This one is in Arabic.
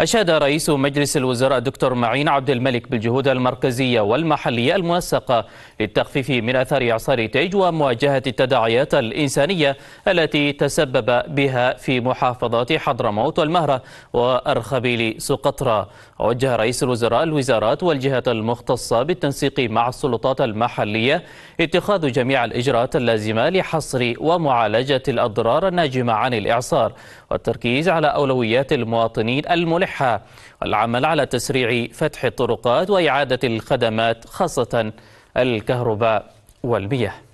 أشاد رئيس مجلس الوزراء دكتور معين عبد الملك بالجهود المركزية والمحلية المنسقة للتخفيف من أثار إعصار تيج ومواجهة التداعيات الإنسانية التي تسبب بها في محافظات حضرموت والمهرة وأرخبيل سقطرى وجه رئيس الوزراء الوزارات والجهات المختصة بالتنسيق مع السلطات المحلية اتخاذ جميع الإجراءات اللازمة لحصر ومعالجة الأضرار الناجمة عن الإعصار والتركيز على أولويات المواطنين الملحقين الصحة والعمل على تسريع فتح الطرقات وإعادة الخدمات خاصة الكهرباء والمياه